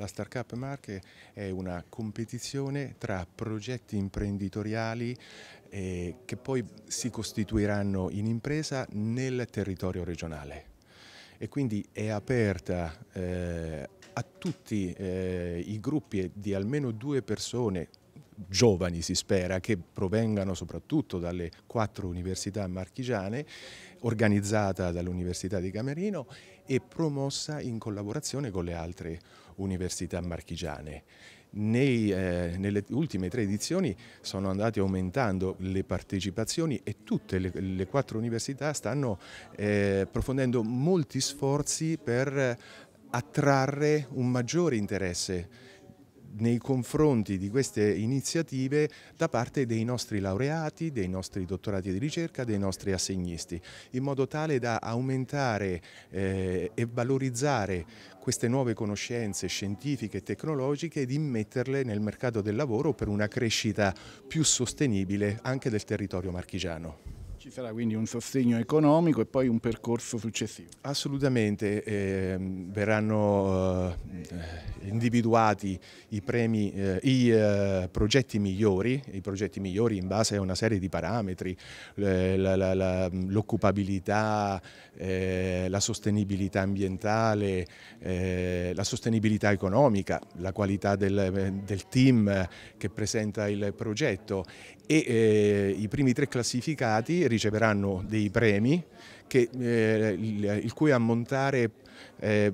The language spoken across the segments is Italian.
La Startup Market è una competizione tra progetti imprenditoriali eh, che poi si costituiranno in impresa nel territorio regionale e quindi è aperta eh, a tutti eh, i gruppi di almeno due persone giovani si spera, che provengano soprattutto dalle quattro università marchigiane, organizzata dall'Università di Camerino e promossa in collaborazione con le altre università marchigiane. Nei, eh, nelle ultime tre edizioni sono andate aumentando le partecipazioni e tutte le, le quattro università stanno eh, molti sforzi per attrarre un maggiore interesse nei confronti di queste iniziative da parte dei nostri laureati, dei nostri dottorati di ricerca, dei nostri assegnisti, in modo tale da aumentare eh, e valorizzare queste nuove conoscenze scientifiche e tecnologiche ed immetterle nel mercato del lavoro per una crescita più sostenibile anche del territorio marchigiano. Ci sarà quindi un sostegno economico e poi un percorso successivo. Assolutamente, eh, verranno eh, individuati i, premi, eh, i eh, progetti migliori, i progetti migliori in base a una serie di parametri, l'occupabilità, eh, la sostenibilità ambientale, eh, la sostenibilità economica, la qualità del, del, team che presenta il progetto e i primi tre classificati riceveranno dei premi che, eh, il cui ammontare eh,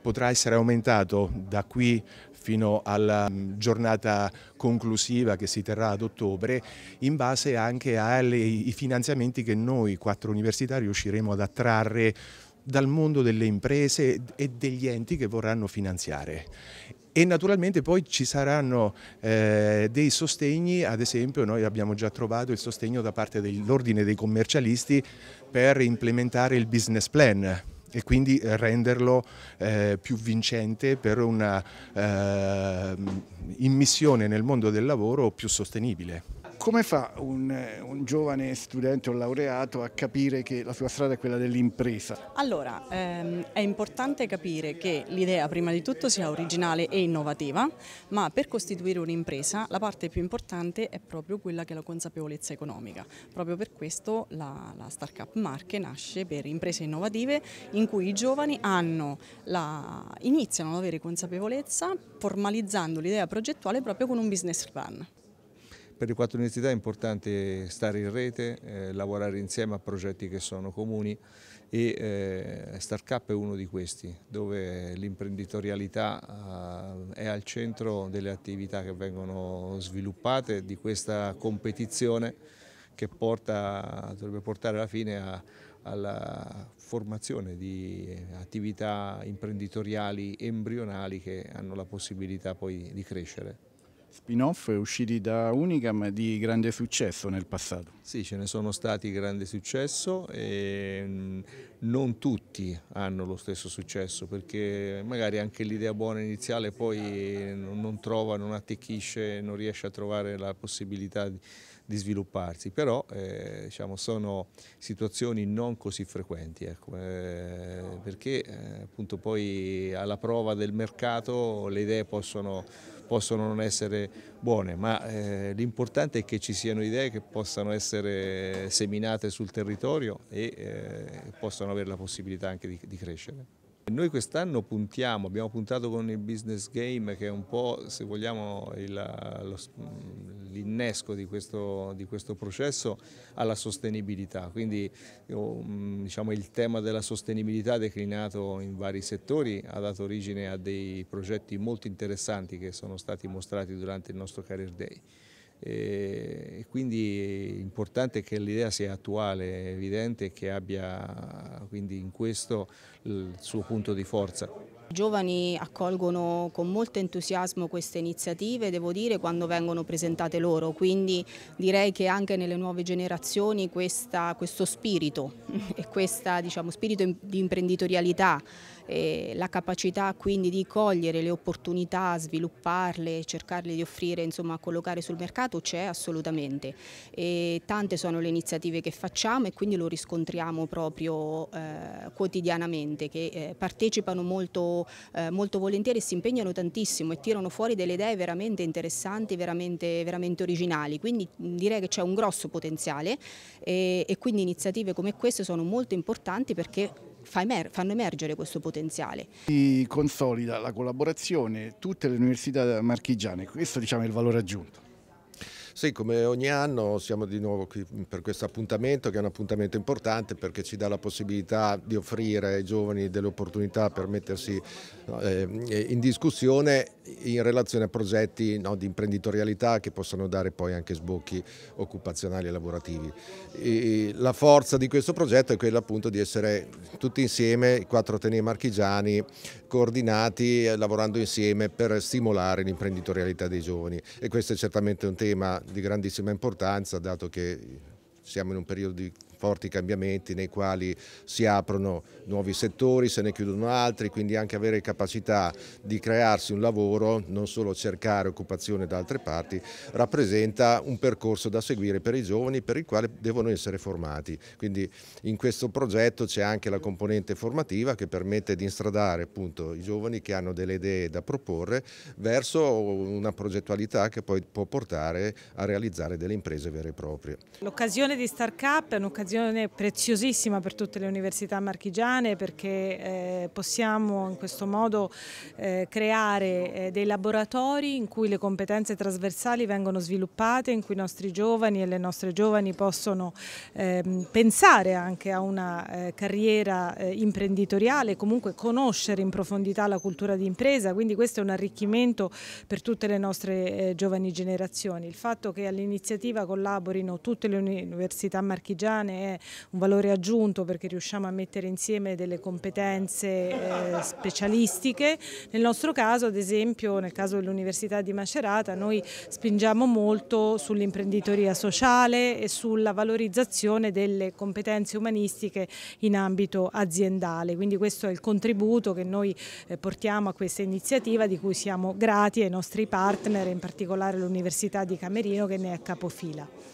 potrà essere aumentato da qui fino alla mm, giornata conclusiva che si terrà ad ottobre in base anche ai finanziamenti che noi quattro università riusciremo ad attrarre dal mondo delle imprese e degli enti che vorranno finanziare e naturalmente poi ci saranno eh, dei sostegni, ad esempio noi abbiamo già trovato il sostegno da parte dell'ordine dei commercialisti per implementare il business plan e quindi renderlo eh, più vincente per una eh, immissione nel mondo del lavoro più sostenibile. Come fa un, eh, un, giovane studente o laureato a capire che la sua strada è quella dell'impresa? Allora, ehm, è importante capire che l'idea prima di tutto sia originale e innovativa, ma per costituire un'impresa la parte più importante è proprio quella che è la consapevolezza economica. Proprio per questo la, la Startup Marche nasce per imprese innovative in cui i giovani la, iniziano ad avere consapevolezza formalizzando l'idea progettuale proprio con un business plan. Per le quattro università è importante stare in rete, eh, lavorare insieme a progetti che sono comuni e eh, StarCap è uno di questi, dove l'imprenditorialità eh, è al centro delle attività che vengono sviluppate, di questa competizione che porta, dovrebbe portare alla fine a, alla formazione di attività imprenditoriali embrionali che hanno la possibilità poi di crescere spin-off usciti da Unicam di grande successo nel passato. Sì, ce ne sono stati grande successo e non tutti hanno lo stesso successo perché magari anche l'idea buona iniziale poi non trova, non attecchisce, non riesce a trovare la possibilità di di svilupparsi, però eh, diciamo, sono situazioni non così frequenti, ecco, eh, perché eh, appunto poi alla prova del mercato le idee possono, possono non essere buone, ma eh, l'importante è che ci siano idee che possano essere seminate sul territorio e eh, possano avere la possibilità anche di, di crescere. Noi quest'anno puntiamo, abbiamo puntato con il business game che è un po' se vogliamo il, lo, l'innesco di questo, di questo, processo alla sostenibilità. Quindi mm, diciamo, il tema della sostenibilità declinato in vari settori ha dato origine a dei progetti molto interessanti che sono stati mostrati durante il nostro Career Day. E quindi è importante che l'idea sia attuale, evidente e che abbia quindi in questo il suo punto di forza giovani accolgono con molto entusiasmo queste iniziative, devo dire, quando vengono presentate loro, quindi direi che anche nelle nuove generazioni questa, questo spirito e questo diciamo, spirito di imprenditorialità eh, la capacità quindi di cogliere le opportunità, svilupparle, cercarle di offrire, insomma a collocare sul mercato c'è assolutamente. E tante sono le iniziative che facciamo e quindi lo riscontriamo proprio eh, quotidianamente, che eh, partecipano molto, eh, molto volentieri e si impegnano tantissimo e tirano fuori delle idee veramente interessanti, veramente, veramente originali. Quindi direi che c'è un grosso potenziale e, e quindi iniziative come queste sono molto importanti perché fa emer fanno emergere questo potenziale. Si consolida la collaborazione tutte le università marchigiane, questo diciamo, è il valore aggiunto. Sì, come ogni anno siamo di nuovo qui mm, per questo appuntamento che è un appuntamento importante perché ci dà la possibilità di offrire ai giovani delle opportunità per mettersi eh, in discussione in relazione a progetti no, di imprenditorialità che possano dare poi anche sbocchi occupazionali e lavorativi. E la forza di questo progetto è quella appunto di essere tutti insieme, i quattro Atenei marchigiani, coordinati, eh, lavorando insieme per stimolare l'imprenditorialità dei giovani e questo è certamente un tema di grandissima importanza dato che siamo in un periodo di forti cambiamenti nei quali si aprono nuovi settori, se ne chiudono altri, quindi anche avere capacità di crearsi un lavoro, non solo cercare occupazione da altre parti, rappresenta un percorso da seguire per i giovani per il quale devono essere formati. Quindi in questo progetto c'è anche la componente formativa che permette di instradare appunto i giovani che hanno delle idee da proporre verso una progettualità che poi può portare a realizzare delle imprese vere e proprie. L'occasione di Startup è un'occasione occasione preziosissima per tutte le università marchigiane perché eh, possiamo in questo modo eh, creare eh, dei laboratori in cui le competenze trasversali vengono sviluppate, in cui i nostri giovani e le nostre giovani possono ehm, pensare anche a una carriera imprenditoriale, comunque conoscere in profondità la cultura di impresa, quindi questo è un arricchimento per tutte le nostre giovani generazioni. Il fatto che all'iniziativa collaborino tutte le università marchigiane è un valore aggiunto perché riusciamo a mettere insieme delle competenze eh, specialistiche. Nel nostro caso, ad esempio, nel caso dell'Università di Macerata, noi spingiamo molto sull'imprenditoria sociale e sulla valorizzazione delle competenze umanistiche in ambito aziendale. Quindi questo è il contributo che noi eh, portiamo a questa iniziativa di cui siamo grati ai nostri partner, in particolare l'Università di Camerino che ne è capofila.